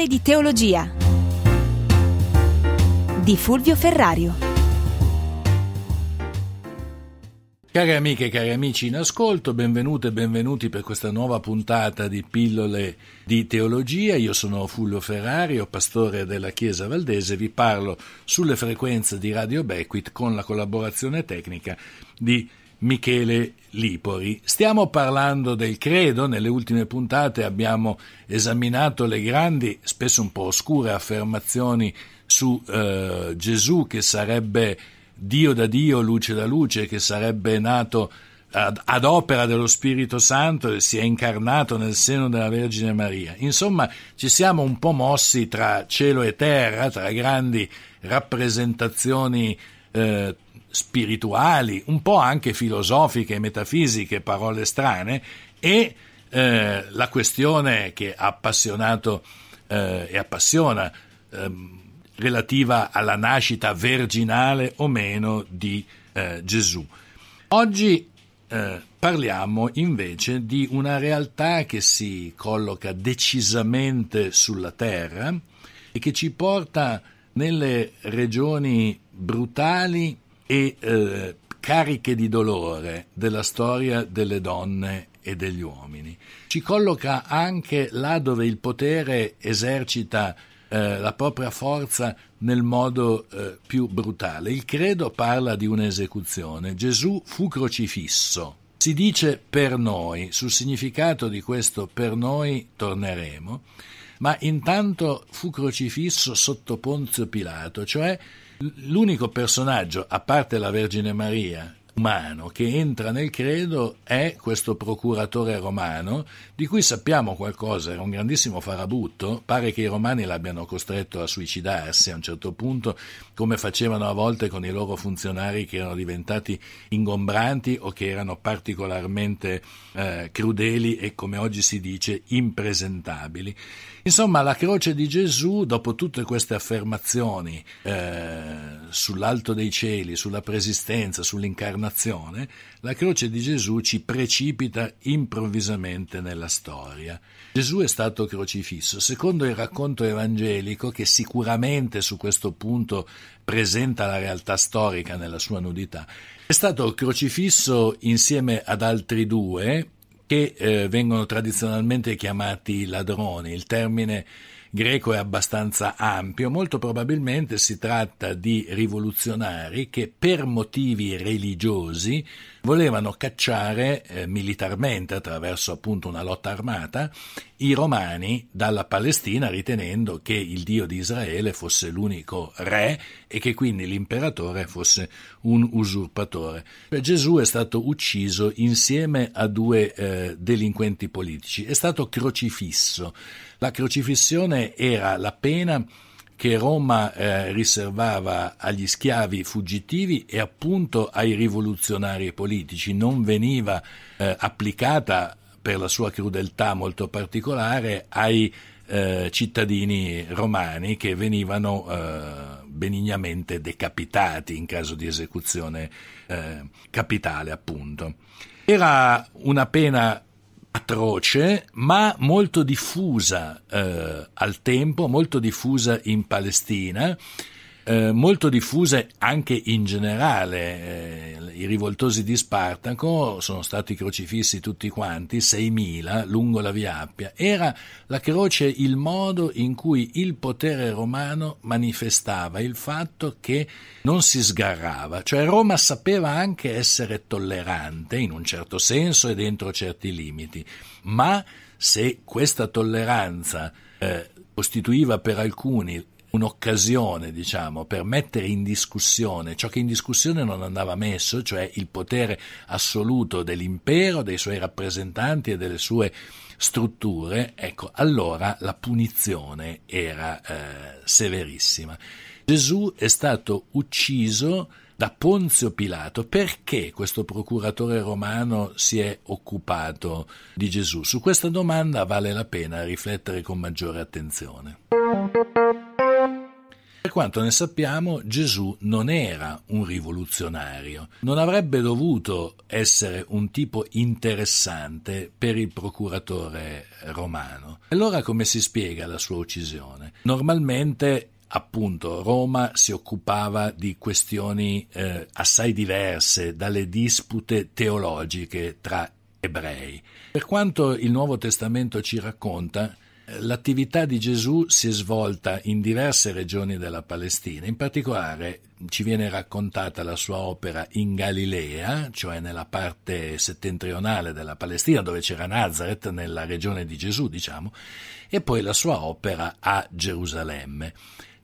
Scuole di Teologia di Fulvio Ferrario. Cari amiche e cari amici in ascolto, benvenute e benvenuti per questa nuova puntata di Pillole di Teologia. Io sono Fulvio Ferrario, pastore della Chiesa Valdese, vi parlo sulle frequenze di Radio Bequit con la collaborazione tecnica di Michele Lipori. Stiamo parlando del credo, nelle ultime puntate abbiamo esaminato le grandi, spesso un po' oscure affermazioni su eh, Gesù che sarebbe Dio da Dio, luce da luce, che sarebbe nato ad, ad opera dello Spirito Santo e si è incarnato nel seno della Vergine Maria. Insomma, ci siamo un po' mossi tra cielo e terra, tra grandi rappresentazioni eh, spirituali, un po' anche filosofiche, metafisiche, parole strane, e eh, la questione che ha appassionato eh, e appassiona ehm, relativa alla nascita virginale o meno di eh, Gesù. Oggi eh, parliamo invece di una realtà che si colloca decisamente sulla terra e che ci porta nelle regioni brutali e eh, cariche di dolore della storia delle donne e degli uomini. Ci colloca anche là dove il potere esercita eh, la propria forza nel modo eh, più brutale. Il credo parla di un'esecuzione. Gesù fu crocifisso. Si dice per noi, sul significato di questo per noi torneremo, ma intanto fu crocifisso sotto Ponzio Pilato, cioè L'unico personaggio, a parte la Vergine Maria, umano che entra nel credo è questo procuratore romano, di cui sappiamo qualcosa, era un grandissimo farabutto, pare che i romani l'abbiano costretto a suicidarsi a un certo punto, come facevano a volte con i loro funzionari che erano diventati ingombranti o che erano particolarmente eh, crudeli e, come oggi si dice, impresentabili. Insomma, la croce di Gesù, dopo tutte queste affermazioni, eh, sull'alto dei cieli, sulla preesistenza, sull'incarnazione, la croce di Gesù ci precipita improvvisamente nella storia. Gesù è stato crocifisso. Secondo il racconto evangelico, che sicuramente su questo punto presenta la realtà storica nella sua nudità, è stato crocifisso insieme ad altri due che eh, vengono tradizionalmente chiamati ladroni. Il termine greco è abbastanza ampio, molto probabilmente si tratta di rivoluzionari che per motivi religiosi volevano cacciare eh, militarmente attraverso appunto una lotta armata i romani dalla Palestina ritenendo che il Dio di Israele fosse l'unico re e che quindi l'imperatore fosse un usurpatore. Cioè, Gesù è stato ucciso insieme a due eh, delinquenti politici, è stato crocifisso. La crocifissione era la pena che Roma eh, riservava agli schiavi fuggitivi e appunto ai rivoluzionari politici, non veniva eh, applicata per la sua crudeltà molto particolare ai eh, cittadini romani che venivano eh, benignamente decapitati in caso di esecuzione eh, capitale, appunto. Era una pena atroce ma molto diffusa eh, al tempo, molto diffusa in Palestina eh, molto diffuse anche in generale. Eh, I rivoltosi di Spartaco sono stati crocifissi tutti quanti, 6.000 lungo la via Appia. Era la croce il modo in cui il potere romano manifestava il fatto che non si sgarrava, cioè Roma sapeva anche essere tollerante in un certo senso e dentro certi limiti, ma se questa tolleranza eh, costituiva per alcuni un'occasione, diciamo, per mettere in discussione ciò che in discussione non andava messo, cioè il potere assoluto dell'impero, dei suoi rappresentanti e delle sue strutture, ecco, allora la punizione era eh, severissima. Gesù è stato ucciso da Ponzio Pilato perché questo procuratore romano si è occupato di Gesù? Su questa domanda vale la pena riflettere con maggiore attenzione. Per quanto ne sappiamo, Gesù non era un rivoluzionario, non avrebbe dovuto essere un tipo interessante per il procuratore romano. Allora come si spiega la sua uccisione? Normalmente appunto Roma si occupava di questioni eh, assai diverse dalle dispute teologiche tra ebrei. Per quanto il Nuovo Testamento ci racconta, L'attività di Gesù si è svolta in diverse regioni della Palestina, in particolare ci viene raccontata la sua opera in Galilea, cioè nella parte settentrionale della Palestina dove c'era Nazareth, nella regione di Gesù diciamo, e poi la sua opera a Gerusalemme.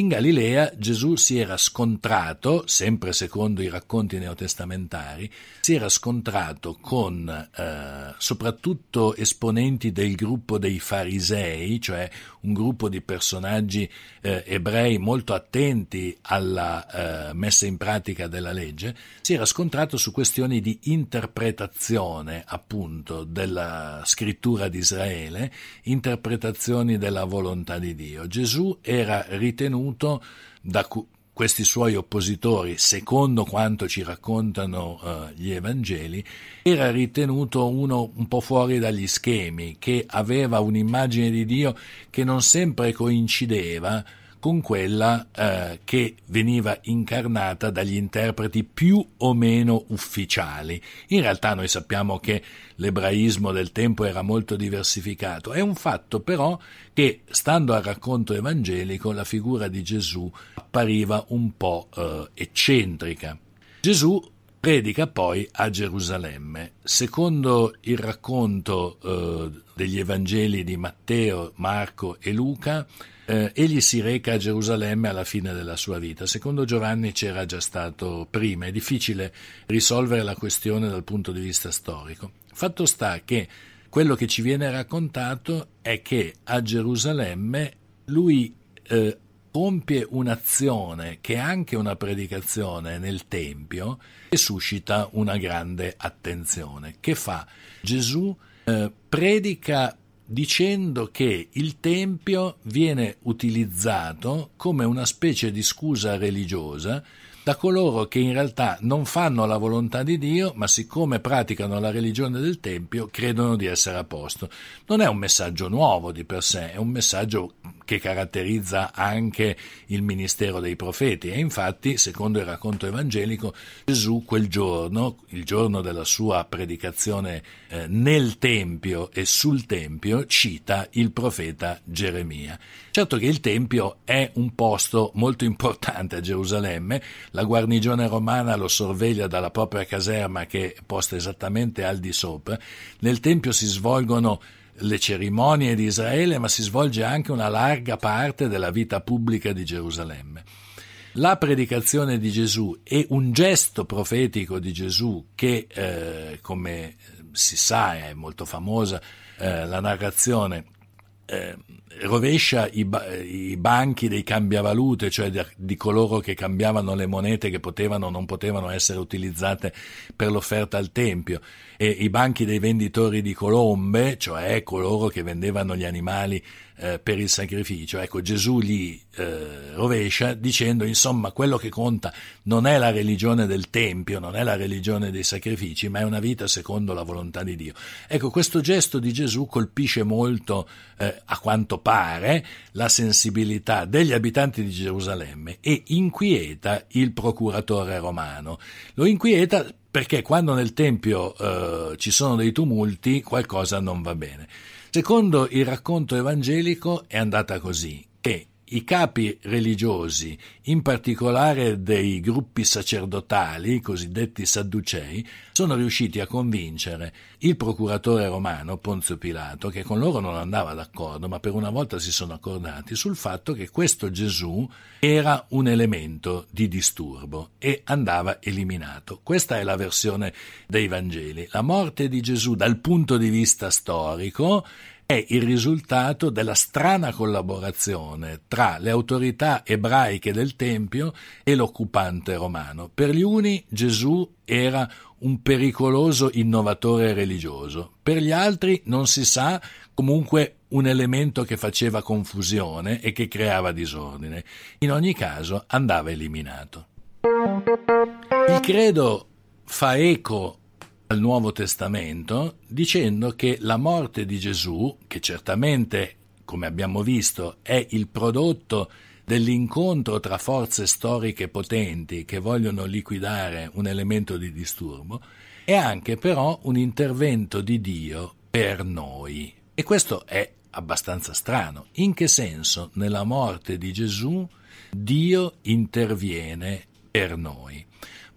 In Galilea Gesù si era scontrato, sempre secondo i racconti neotestamentari, si era scontrato con eh, soprattutto esponenti del gruppo dei farisei, cioè un gruppo di personaggi eh, ebrei molto attenti alla eh, messa in pratica della legge, si era scontrato su questioni di interpretazione appunto della scrittura di Israele, interpretazioni della volontà di Dio. Gesù era ritenuto sostenuto da cu- questi suoi oppositori, secondo quanto ci raccontano uh, gli Evangeli, era ritenuto uno un po' fuori dagli schemi, che aveva un'immagine di Dio che non sempre coincideva con quella eh, che veniva incarnata dagli interpreti più o meno ufficiali. In realtà noi sappiamo che l'ebraismo del tempo era molto diversificato, è un fatto però che, stando al racconto evangelico, la figura di Gesù appariva un po' eh, eccentrica. Gesù predica poi a Gerusalemme. Secondo il racconto eh, degli Evangeli di Matteo, Marco e Luca, eh, egli si reca a Gerusalemme alla fine della sua vita. Secondo Giovanni c'era già stato prima, è difficile risolvere la questione dal punto di vista storico. Fatto sta che quello che ci viene raccontato è che a Gerusalemme lui eh, compie un'azione che è anche una predicazione nel Tempio e suscita una grande attenzione. Che fa? Gesù eh, predica dicendo che il Tempio viene utilizzato come una specie di scusa religiosa da coloro che in realtà non fanno la volontà di Dio, ma siccome praticano la religione del Tempio, credono di essere a posto. Non è un messaggio nuovo di per sé, è un messaggio che caratterizza anche il ministero dei profeti e infatti, secondo il racconto evangelico, Gesù quel giorno, il giorno della sua predicazione eh, nel Tempio e sul Tempio, cita il profeta Geremia. Certo che il Tempio è un posto molto importante a Gerusalemme, la guarnigione romana lo sorveglia dalla propria caserma che è posta esattamente al di sopra. Nel tempio si svolgono le cerimonie di Israele, ma si svolge anche una larga parte della vita pubblica di Gerusalemme. La predicazione di Gesù e un gesto profetico di Gesù che, eh, come si sa, è molto famosa eh, la narrazione eh, rovescia i, ba- i, banchi dei cambiavalute, cioè di, di, coloro che cambiavano le monete che potevano o non potevano essere utilizzate per l'offerta al Tempio, e i banchi dei venditori di colombe, cioè coloro che vendevano gli animali eh, per il sacrificio. Ecco, Gesù gli eh, rovescia dicendo, insomma, quello che conta non è la religione del Tempio, non è la religione dei sacrifici, ma è una vita secondo la volontà di Dio. Ecco, questo gesto di Gesù colpisce molto, eh, a quanto pare, la sensibilità degli abitanti di Gerusalemme e inquieta il procuratore romano. Lo inquieta perché quando nel Tempio eh, ci sono dei tumulti qualcosa non va bene. Secondo il racconto evangelico è andata così, che i capi religiosi, in particolare dei gruppi sacerdotali, i cosiddetti sadducei, sono riusciti a convincere il procuratore romano Ponzio Pilato, che con loro non andava d'accordo, ma per una volta si sono accordati sul fatto che questo Gesù era un elemento di disturbo e andava eliminato. Questa è la versione dei Vangeli. La morte di Gesù dal punto di vista storico è il risultato della strana collaborazione tra le autorità ebraiche del Tempio e l'occupante romano. Per gli uni Gesù era un pericoloso innovatore religioso, per gli altri non si sa comunque un elemento che faceva confusione e che creava disordine. In ogni caso andava eliminato. Il credo fa eco al Nuovo Testamento dicendo che la morte di Gesù, che certamente, come abbiamo visto, è il prodotto dell'incontro tra forze storiche potenti che vogliono liquidare un elemento di disturbo, è anche però un intervento di Dio per noi. E questo è abbastanza strano. In che senso nella morte di Gesù Dio interviene per noi?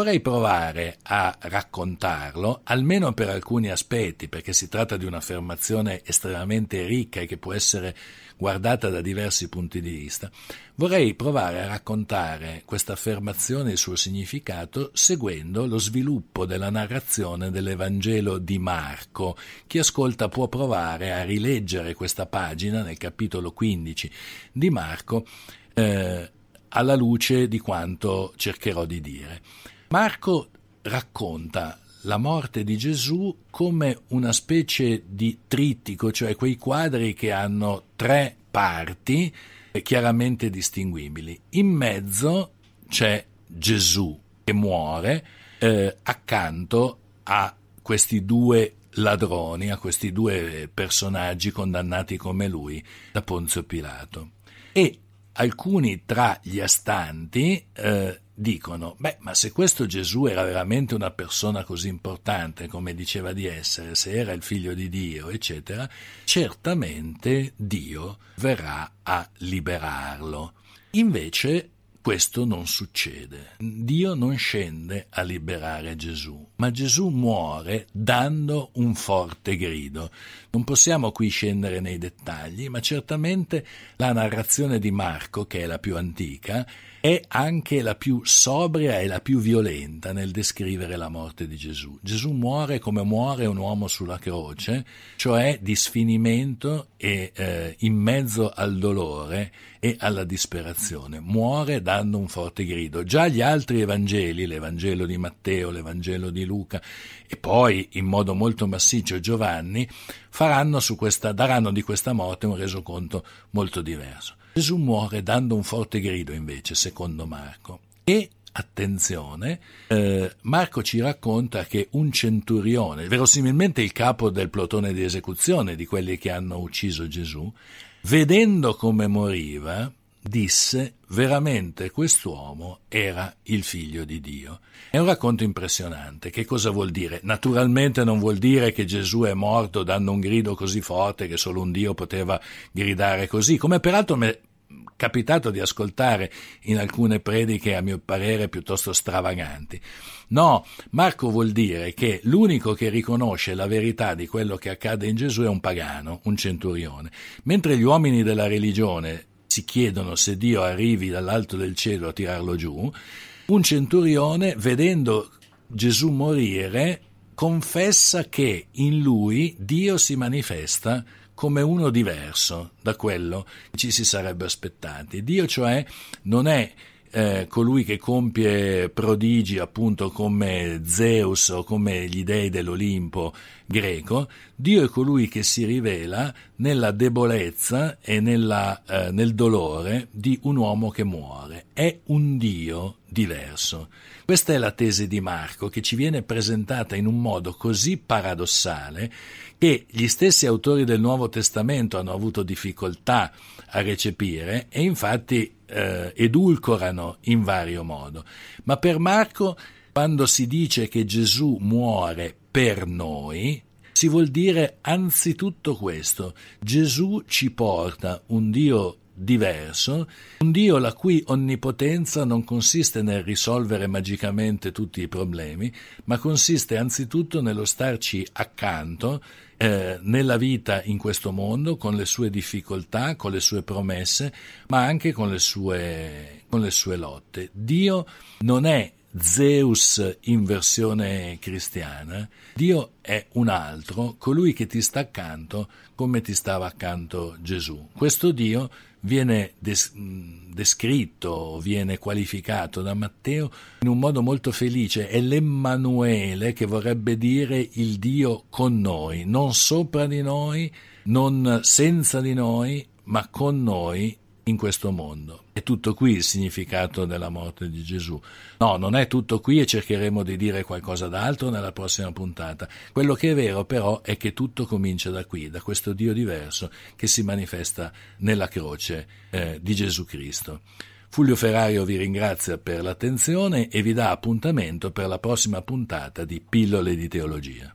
Vorrei provare a raccontarlo, almeno per alcuni aspetti, perché si tratta di un'affermazione estremamente ricca e che può essere guardata da diversi punti di vista. Vorrei provare a raccontare questa affermazione e il suo significato seguendo lo sviluppo della narrazione dell'Evangelo di Marco. Chi ascolta può provare a rileggere questa pagina nel capitolo 15 di Marco eh, alla luce di quanto cercherò di dire. Marco racconta la morte di Gesù come una specie di trittico, cioè quei quadri che hanno tre parti eh, chiaramente distinguibili. In mezzo c'è Gesù che muore eh, accanto a questi due ladroni, a questi due personaggi condannati come lui da Ponzio Pilato. E alcuni tra gli astanti eh, dicono, beh, ma se questo Gesù era veramente una persona così importante come diceva di essere, se era il figlio di Dio, eccetera, certamente Dio verrà a liberarlo. Invece questo non succede. Dio non scende a liberare Gesù, ma Gesù muore dando un forte grido. Non possiamo qui scendere nei dettagli, ma certamente la narrazione di Marco, che è la più antica, è anche la più sobria e la più violenta nel descrivere la morte di Gesù. Gesù muore come muore un uomo sulla croce, cioè di sfinimento e eh, in mezzo al dolore e alla disperazione. Muore dando un forte grido. Già gli altri Evangeli, l'Evangelo di Matteo, l'Evangelo di Luca e poi in modo molto massiccio Giovanni, faranno questa, daranno di questa morte un resoconto molto diverso. Gesù muore dando un forte grido invece, secondo Marco. E attenzione, eh, Marco ci racconta che un centurione, verosimilmente il capo del plotone di esecuzione di quelli che hanno ucciso Gesù, vedendo come moriva, disse veramente quest'uomo era il figlio di Dio. È un racconto impressionante. Che cosa vuol dire? Naturalmente non vuol dire che Gesù è morto dando un grido così forte che solo un Dio poteva gridare così, come peraltro mi è capitato di ascoltare in alcune prediche a mio parere piuttosto stravaganti. No, Marco vuol dire che l'unico che riconosce la verità di quello che accade in Gesù è un pagano, un centurione, mentre gli uomini della religione si chiedono se Dio arrivi dall'alto del cielo a tirarlo giù, un centurione, vedendo Gesù morire, confessa che in lui Dio si manifesta come uno diverso da quello che ci si sarebbe aspettati. Dio cioè non è eh, colui che compie prodigi appunto come Zeus o come gli dei dell'Olimpo greco, Dio è colui che si rivela nella debolezza e nella, eh, nel dolore di un uomo che muore. È un Dio diverso. Questa è la tesi di Marco che ci viene presentata in un modo così paradossale che gli stessi autori del Nuovo Testamento hanno avuto difficoltà a recepire e infatti eh, edulcorano in vario modo. Ma per Marco quando si dice che Gesù muore per noi, si vuol dire anzitutto questo, Gesù ci porta un Dio diverso, un Dio la cui onnipotenza non consiste nel risolvere magicamente tutti i problemi, ma consiste anzitutto nello starci accanto eh, nella vita in questo mondo, con le sue difficoltà, con le sue promesse, ma anche con le sue, con le sue lotte. Dio non è Zeus in versione cristiana, Dio è un altro, colui che ti sta accanto come ti stava accanto Gesù. Questo Dio viene des- mm, descritto, viene qualificato da Matteo in un modo molto felice, è l'Emmanuele che vorrebbe dire il Dio con noi, non sopra di noi, non senza di noi, ma con noi in questo mondo. È tutto qui il significato della morte di Gesù. No, non è tutto qui e cercheremo di dire qualcosa d'altro nella prossima puntata. Quello che è vero però è che tutto comincia da qui, da questo Dio diverso che si manifesta nella croce eh, di Gesù Cristo. Fulvio Ferrario vi ringrazia per l'attenzione e vi dà appuntamento per la prossima puntata di Pillole di Teologia.